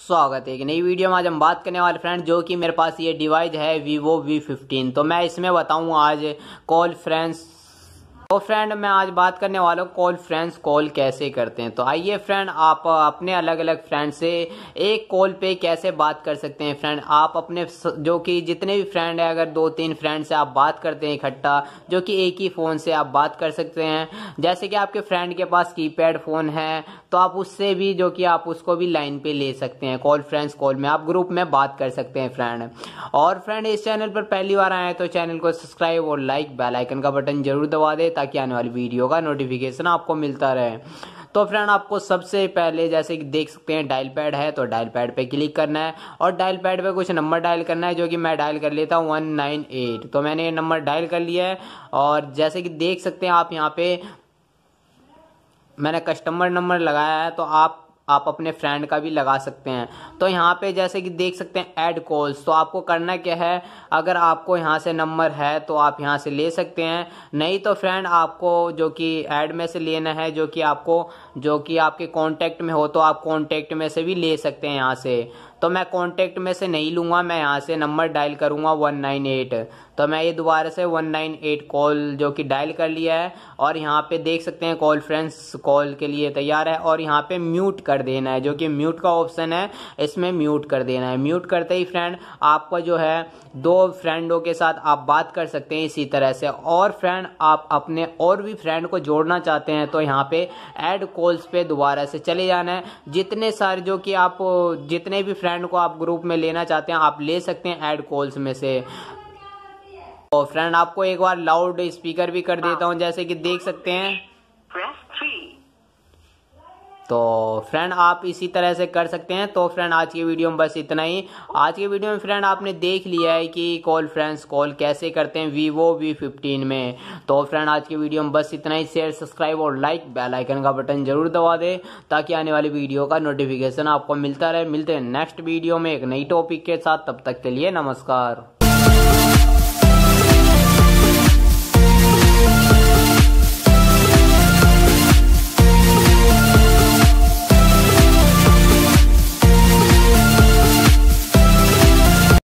स्वागत है एक नई वीडियो में आज हम बात करने वाले फ्रेंड जो कि मेरे पास ये डिवाइस है वीवो वी फिफ्टीन तो मैं इसमें बताऊँ आज कॉल फ्रेंड्स तो फ्रेंड मैं आज बात करने वाला हूँ कॉल फ्रेंड्स कॉल कैसे करते हैं तो आइए फ्रेंड आप अपने अलग अलग फ्रेंड से एक कॉल पे कैसे बात कर सकते हैं फ्रेंड आप अपने जो कि जितने भी फ्रेंड है अगर दो तीन फ्रेंड से आप बात करते हैं इकट्ठा जो कि एक ही फ़ोन से आप बात कर सकते हैं जैसे कि आपके फ्रेंड के पास कीपैड फ़ोन है तो आप उससे भी जो कि आप उसको भी लाइन पे ले सकते हैं कॉल फ्रेंड्स कॉल में आप ग्रुप में बात कर सकते हैं फ्रेंड और फ्रेंड इस चैनल पर पहली बार आए तो चैनल को सब्सक्राइब और लाइक बेलाइकन का बटन जरूर दबा दें ताकि आने वाली वीडियो का नोटिफिकेशन आपको मिलता रहे तो फ्रेंड आपको सबसे पहले जैसे कि देख सकते हैं डायल पैड है तो डायल पैड पे क्लिक करना है और डायल पैड पे कुछ नंबर डायल करना है जो कि मैं डायल कर लेता हूँ वन नाइन एट तो मैंने ये नंबर डायल कर लिया है और जैसे कि देख सकते हैं आप यहाँ पे मैंने कस्टमर नंबर लगाया है तो आप आप अपने फ्रेंड का भी लगा सकते हैं तो यहाँ पे जैसे कि देख सकते हैं ऐड कॉल्स तो आपको करना क्या है अगर आपको यहाँ से नंबर है तो आप यहाँ से ले सकते हैं नहीं तो फ्रेंड आपको जो कि ऐड में से लेना है जो कि आपको जो कि आपके कांटेक्ट में हो तो आप कांटेक्ट में से भी ले सकते हैं यहाँ से तो मैं कॉन्टेक्ट में से नहीं लूँगा मैं यहाँ से नंबर डायल करूँगा वन नाइन एट तो मैं ये दोबारा से वन नाइन एट कॉल जो कि डायल कर लिया है और यहाँ पे देख सकते हैं कॉल फ्रेंड्स कॉल के लिए तैयार है और यहाँ पे म्यूट कर कर देना है जो कि म्यूट का ऑप्शन है इसमें म्यूट कर देना है म्यूट करते ही फ्रेंड आपका जो है दो फ्रेंडों के साथ आप बात कर सकते हैं इसी तरह से और फ्रेंड आप अपने और भी फ्रेंड को जोड़ना चाहते हैं तो यहाँ पे ऐड कॉल्स पे दोबारा से चले जाना है जितने सारे जो कि आप जितने भी फ्रेंड को आप ग्रुप में लेना चाहते हैं आप ले सकते हैं ऐड कॉल्स में से और तो फ्रेंड आपको एक बार लाउड स्पीकर भी कर हाँ। देता हूँ जैसे कि देख सकते हैं तो फ्रेंड आप इसी तरह से कर सकते हैं तो फ्रेंड आज की वीडियो में बस इतना ही आज की वीडियो में फ्रेंड आपने देख लिया है कि कॉल फ्रेंड्स कॉल कैसे करते हैं वीवो वी फिफ्टीन में तो फ्रेंड आज की वीडियो में बस इतना ही शेयर सब्सक्राइब और लाइक बेल आइकन का बटन जरूर दबा दें ताकि आने वाली वीडियो का नोटिफिकेशन आपको मिलता रहे मिलते हैं नेक्स्ट वीडियो में एक नई टॉपिक के साथ तब तक के लिए नमस्कार